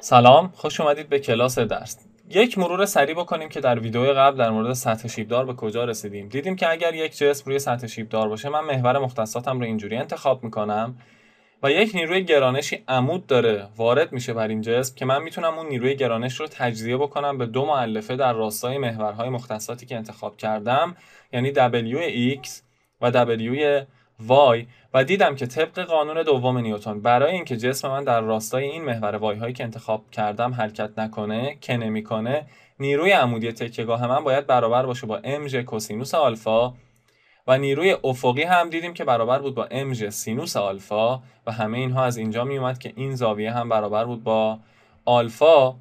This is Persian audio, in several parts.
سلام خوش اومدید به کلاس درس یک مرور سریع بکنیم که در ویدیو قبل در مورد سطح شیبدار به کجا رسیدیم دیدیم که اگر یک جسم روی سطح شیبدار باشه من محور مختصاتم رو اینجوری انتخاب میکنم و یک نیروی گرانشی عمود داره وارد میشه بر این جسم که من میتونم اون نیروی گرانش رو تجزیه بکنم به دو معلفه در راستای محورهای مختصاتی که انتخاب کردم یعنی WX و W وای و دیدم که طبق قانون دوم نیوتن برای اینکه جسم من در راستای این محور وای هایی که انتخاب کردم حرکت نکنه که نمیکنه نیروی عمودی تکیهگاه من باید برابر باشه با mj کوسینوس آلفا و نیروی افقی هم دیدیم که برابر بود با mj سینوس آلفا و همه اینها از اینجا می اومد که این زاویه هم برابر بود با آلفا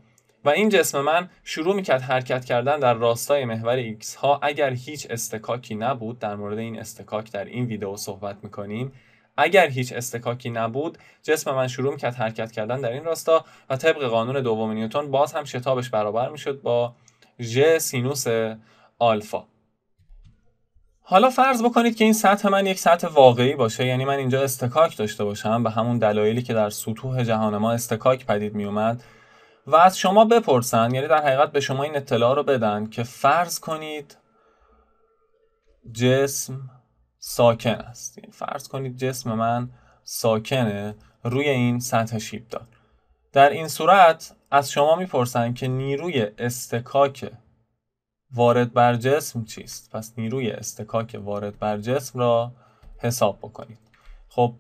و این جسم من شروع میکرد حرکت کردن در راستای محور X ها اگر هیچ استکاکی نبود در مورد این استکاک در این ویدیو صحبت میکنیم اگر هیچ استکاکی نبود جسم من شروع میکرد حرکت کردن در این راستا و طبق قانون دوم نیوتن باز هم شتابش برابر میشد با ج سینوس آلفا حالا فرض بکنید که این سطح من یک سطح واقعی باشه یعنی من اینجا استکاک داشته باشم به همون دلایلی که در سطوح جهان ما استکاک پدید میومد. و از شما بپرسن یعنی در حقیقت به شما این اطلاع رو بدن که فرض کنید جسم ساکن است یعنی فرض کنید جسم من ساکنه روی این سطح دار در این صورت از شما میپرسن که نیروی استکاک وارد بر جسم چیست پس نیروی استکاک وارد بر جسم را حساب بکنید خب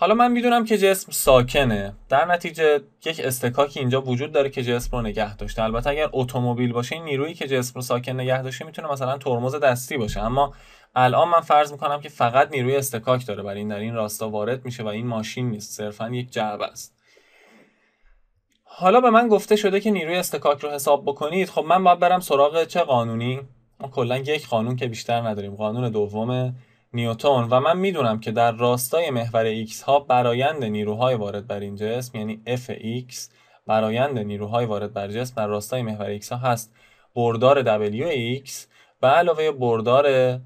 حالا من میدونم که جسم ساکنه در نتیجه یک استکاکی اینجا وجود داره که جسم رو نگه داشته البته اگر اتومبیل باشه این نیرویی که جسم رو ساکن نگه داشته میتونه مثلا ترمز دستی باشه اما الان من فرض میکنم که فقط نیروی استکاک داره برای این در این راستا وارد میشه و این ماشین نیست صرفا یک جعبه است حالا به من گفته شده که نیروی استکاک رو حساب بکنید خب من باید برم سراغ چه قانونی کلا یک قانون که بیشتر نداریم قانون دوم نیوتون و من میدونم که در راستای محور x ها برایند نیروهای وارد بر این جسم یعنی اف ایکس برایند نیروهای وارد بر جسم در راستای محور x ها هست بردار w x و علاوه بردار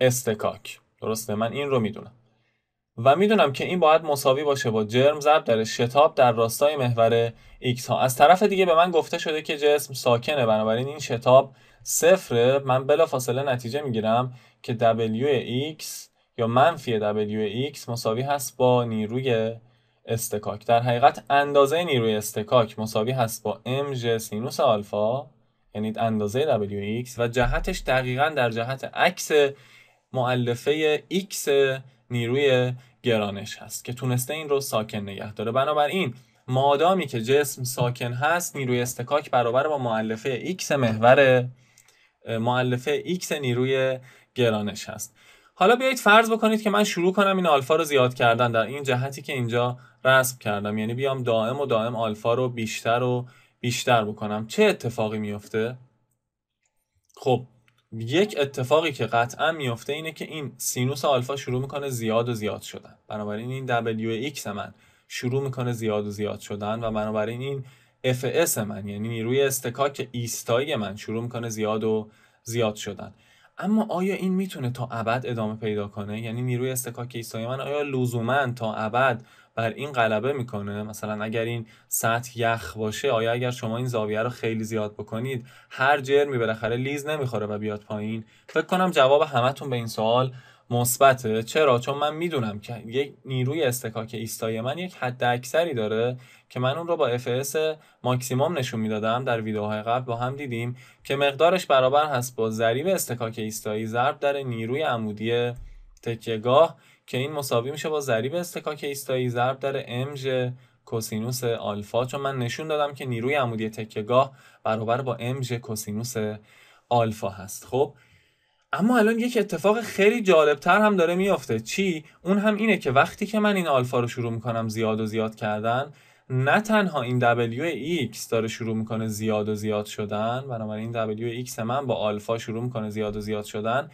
استکاک درسته من این رو میدونم و میدونم که این باید مساوی باشه با جرم ضرب در شتاب در راستای محور x ها از طرف دیگه به من گفته شده که جسم ساکنه بنابراین این شتاب صفره من بلافاصله نتیجه میگیرم که W یا منفی W x مساوی هست با نیروی استکاک در حقیقت اندازه نیروی استکاک مساوی هست با mg سینوس آلفا یعنی اندازه W و جهتش دقیقا در جهت عکس معلفه x نیروی گرانش هست که تونسته این رو ساکن نگه داره بنابراین مادامی که جسم ساکن هست نیروی استکاک برابر با معلفه x محور معلفه x نیروی گرانش هست حالا بیایید فرض بکنید که من شروع کنم این آلفا رو زیاد کردن در این جهتی که اینجا رسم کردم یعنی بیام دائم و دائم آلفا رو بیشتر و بیشتر بکنم چه اتفاقی میفته خب یک اتفاقی که قطعا میفته اینه که این سینوس آلفا شروع میکنه زیاد و زیاد شدن بنابراین این WX من شروع میکنه زیاد و زیاد شدن و بنابراین این FS من یعنی نیروی استکاک ایستایی من شروع میکنه زیاد و زیاد شدن اما آیا این میتونه تا ابد ادامه پیدا کنه یعنی نیروی استکاک من آیا لزوما تا ابد بر این غلبه میکنه مثلا اگر این سطح یخ باشه آیا اگر شما این زاویه رو خیلی زیاد بکنید هر جرمی بالاخره لیز نمیخوره و بیاد پایین فکر کنم جواب همتون به این سوال مثبته چرا چون من میدونم که یک نیروی استکاک ایستای من یک حد اکثری داره که من اون رو با اس ماکسیمم نشون میدادم در ویدیوهای قبل با هم دیدیم که مقدارش برابر هست با ضریب استکاک ایستایی ضرب در نیروی عمودی تکیهگاه که این مساوی میشه با ضریب استکاک ایستایی ضرب در ج کوسینوس آلفا چون من نشون دادم که نیروی عمودی تکیهگاه برابر با ج کوسینوس آلفا هست خب اما الان یک اتفاق خیلی جالبتر هم داره میافته چی اون هم اینه که وقتی که من این آلفا رو شروع میکنم زیاد و زیاد کردن نه تنها این ایکس داره شروع میکنه زیاد و زیاد شدن بنابراین این ایکس من با آلفا شروع میکنه زیاد و زیاد شدن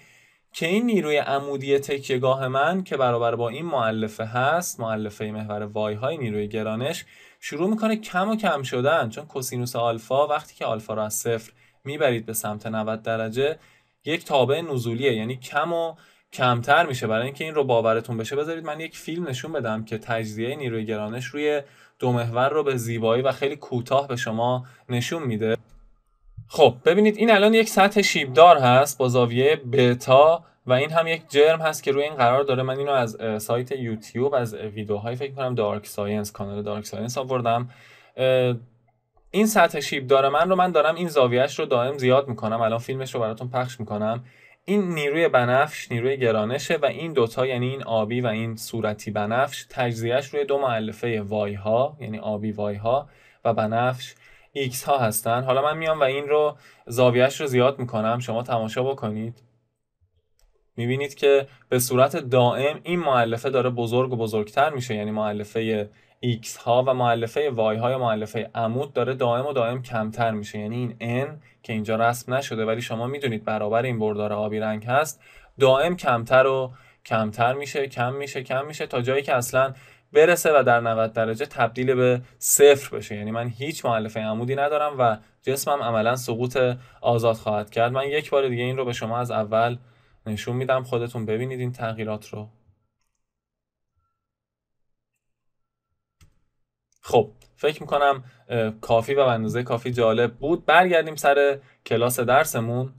که این نیروی عمودی تکیهگاه من که برابر با این معلفه هست معلفه محور وای های نیروی گرانش شروع میکنه کم و کم شدن چون کوسینوس آلفا وقتی که آلفا رو از صفر میبرید به سمت 90 درجه یک تابع نزولیه یعنی کم و کمتر میشه برای اینکه این رو باورتون بشه بذارید من یک فیلم نشون بدم که تجزیه نیروی گرانش روی دو محور رو به زیبایی و خیلی کوتاه به شما نشون میده خب ببینید این الان یک سطح شیبدار هست با زاویه بتا و این هم یک جرم هست که روی این قرار داره من اینو از سایت یوتیوب از ویدیوهای فکر کنم دارک ساینس کانال دارک ساینس آوردم این سطح شیب داره من رو من دارم این زاویهش رو دائم زیاد میکنم الان فیلمش رو براتون پخش میکنم این نیروی بنفش نیروی گرانشه و این دوتا یعنی این آبی و این صورتی بنفش تجزیهش روی دو معلفه وای ها یعنی آبی وای ها و بنفش ایکس ها هستن حالا من میام و این رو زاویهش رو زیاد میکنم شما تماشا بکنید میبینید که به صورت دائم این معلفه داره بزرگ و بزرگتر میشه یعنی معلفه x ها و معلفه y های معلفه عمود داره دائم و دائم کمتر میشه یعنی این n که اینجا رسم نشده ولی شما میدونید برابر این بردار آبی رنگ هست دائم کمتر و کمتر میشه کم میشه کم میشه تا جایی که اصلا برسه و در 90 درجه تبدیل به صفر بشه یعنی من هیچ معلفه عمودی ندارم و جسمم عملا سقوط آزاد خواهد کرد من یک بار دیگه این رو به شما از اول نشون میدم خودتون ببینید این تغییرات رو خب فکر میکنم کافی و کافی جالب بود برگردیم سر کلاس درسمون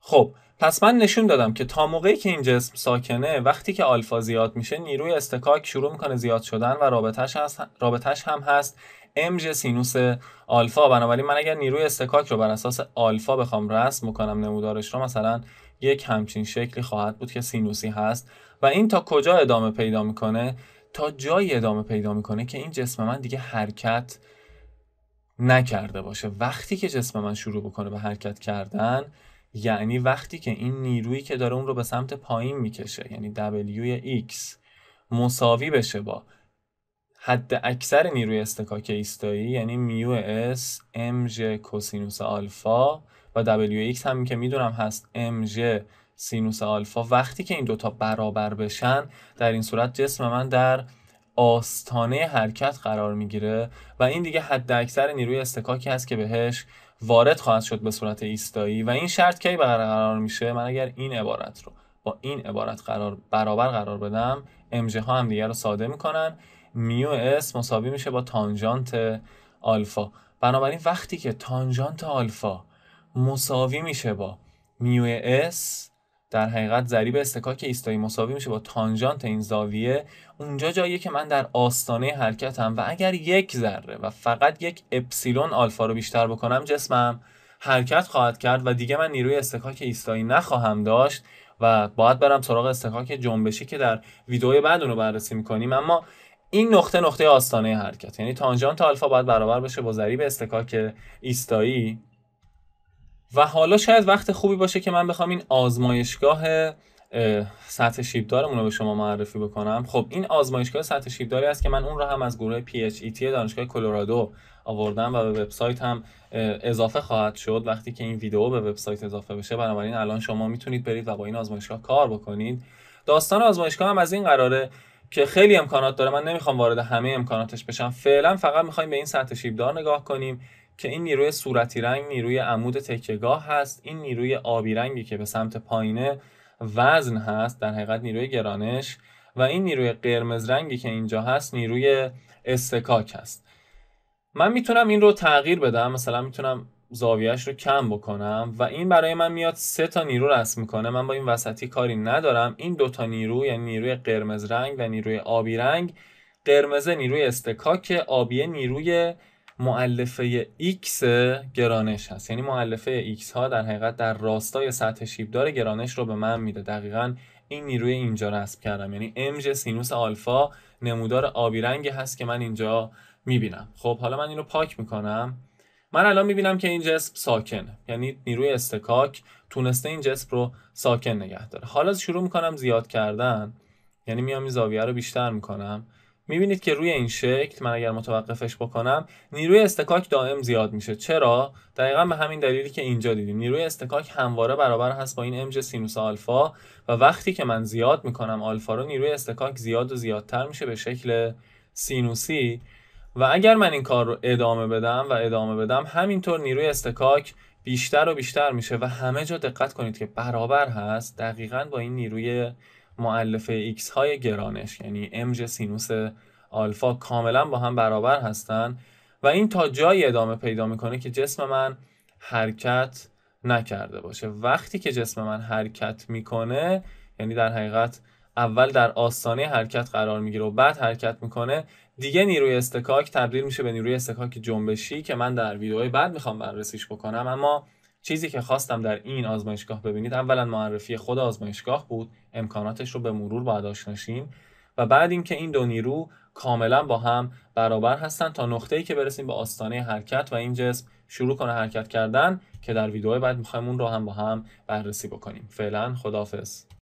خب پس من نشون دادم که تا موقعی که این جسم ساکنه وقتی که آلفا زیاد میشه نیروی استکاک شروع میکنه زیاد شدن و رابطش, هست، رابطش هم هست امج سینوس آلفا بنابراین من اگر نیروی استکاک رو بر اساس آلفا بخوام رسم میکنم نمودارش رو مثلا یک همچین شکلی خواهد بود که سینوسی هست و این تا کجا ادامه پیدا میکنه تا جایی ادامه پیدا میکنه که این جسم من دیگه حرکت نکرده باشه وقتی که جسم من شروع بکنه به حرکت کردن یعنی وقتی که این نیرویی که داره اون رو به سمت پایین میکشه یعنی Wx مساوی بشه با حد اکثر نیروی استکاک ایستایی یعنی میو ام جه کوسینوس آلفا و دبلیو ایکس هم که میدونم هست ام جه سینوس آلفا وقتی که این دوتا برابر بشن در این صورت جسم من در آستانه حرکت قرار میگیره و این دیگه حد اکثر نیروی استکاکی هست که بهش وارد خواهد شد به صورت ایستایی و این شرط کی برقرار میشه من اگر این عبارت رو با این عبارت قرار برابر قرار بدم امجه ها هم دیگه رو ساده میکنن میو اس مساوی میشه با تانجانت آلفا بنابراین وقتی که تانجانت آلفا مساوی میشه با میو اس در حقیقت ضریب استکاک ایستایی مساوی میشه با تانژانت این زاویه اونجا جاییه که من در آستانه حرکتم و اگر یک ذره و فقط یک اپسیلون آلفا رو بیشتر بکنم جسمم حرکت خواهد کرد و دیگه من نیروی استکاک ایستایی نخواهم داشت و باید برم سراغ استکاک جنبشی که در ویدیو بعد اون رو بررسی میکنیم اما این نقطه نقطه آستانه حرکت یعنی تانژانت آلفا باید برابر بشه با ضریب استکاک ایستایی و حالا شاید وقت خوبی باشه که من بخوام این آزمایشگاه سطح شیبدارمون رو به شما معرفی بکنم خب این آزمایشگاه سطح شیبداری است که من اون رو هم از گروه PHET دانشگاه کلرادو آوردم و به وبسایت هم اضافه خواهد شد وقتی که این ویدیو به وبسایت اضافه بشه بنابراین الان شما میتونید برید و با این آزمایشگاه کار بکنید داستان آزمایشگاه هم از این قراره که خیلی امکانات داره من نمیخوام وارد همه امکاناتش بشم فعلا فقط میخوایم به این سطح شیبدار نگاه کنیم که این نیروی صورتی رنگ نیروی عمود تکهگاه هست این نیروی آبی رنگی که به سمت پایینه وزن هست در حقیقت نیروی گرانش و این نیروی قرمز رنگی که اینجا هست نیروی استکاک هست من میتونم این رو تغییر بدم مثلا میتونم زاویهش رو کم بکنم و این برای من میاد سه تا نیرو رسم میکنه من با این وسطی کاری ندارم این دو تا نیرو یعنی نیروی قرمز رنگ و نیروی آبی رنگ قرمز نیروی استکاک آبی نیروی معلفه X گرانش هست یعنی معلفه X ها در حقیقت در راستای سطح شیبدار گرانش رو به من میده دقیقا این نیروی اینجا رسم کردم یعنی امج سینوس آلفا نمودار آبی رنگی هست که من اینجا میبینم خب حالا من اینو پاک میکنم من الان میبینم که این جسم ساکنه یعنی نیروی استکاک تونسته این جسم رو ساکن نگه داره حالا شروع میکنم زیاد کردن یعنی میام این زاویه رو بیشتر میکنم میبینید که روی این شکل من اگر متوقفش بکنم نیروی استکاک دائم زیاد میشه چرا دقیقا به همین دلیلی که اینجا دیدیم نیروی استکاک همواره برابر هست با این امج سینوس آلفا و وقتی که من زیاد میکنم آلفا رو نیروی استکاک زیاد و زیادتر میشه به شکل سینوسی و اگر من این کار رو ادامه بدم و ادامه بدم همینطور نیروی استکاک بیشتر و بیشتر میشه و همه جا دقت کنید که برابر هست دقیقا با این نیروی معلفه ایکس های گرانش یعنی امج سینوس آلفا کاملا با هم برابر هستن و این تا جایی ادامه پیدا میکنه که جسم من حرکت نکرده باشه وقتی که جسم من حرکت میکنه یعنی در حقیقت اول در آستانه حرکت قرار میگیره و بعد حرکت میکنه دیگه نیروی استکاک تبدیل میشه به نیروی استکاک جنبشی که من در ویدیوهای بعد میخوام بررسیش بکنم اما چیزی که خواستم در این آزمایشگاه ببینید اولا معرفی خود آزمایشگاه بود امکاناتش رو به مرور باید آشناشیم و بعد اینکه این دو نیرو کاملا با هم برابر هستن تا نقطه‌ای که برسیم به آستانه حرکت و این جسم شروع کنه حرکت کردن که در ویدیو بعد میخوایم اون رو هم با هم بررسی بکنیم فعلا خداحافظ